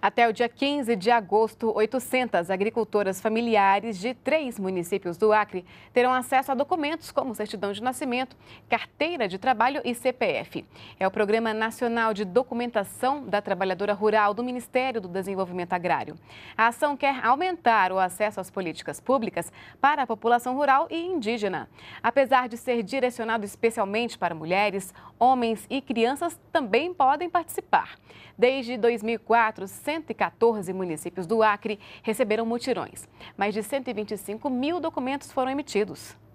Até o dia 15 de agosto, 800 agricultoras familiares de três municípios do Acre terão acesso a documentos como certidão de nascimento, carteira de trabalho e CPF. É o Programa Nacional de Documentação da Trabalhadora Rural do Ministério do Desenvolvimento Agrário. A ação quer aumentar o acesso às políticas públicas para a população rural e indígena. Apesar de ser direcionado especialmente para mulheres, homens e crianças também podem participar. Desde 2004, 114 municípios do Acre receberam mutirões. Mais de 125 mil documentos foram emitidos.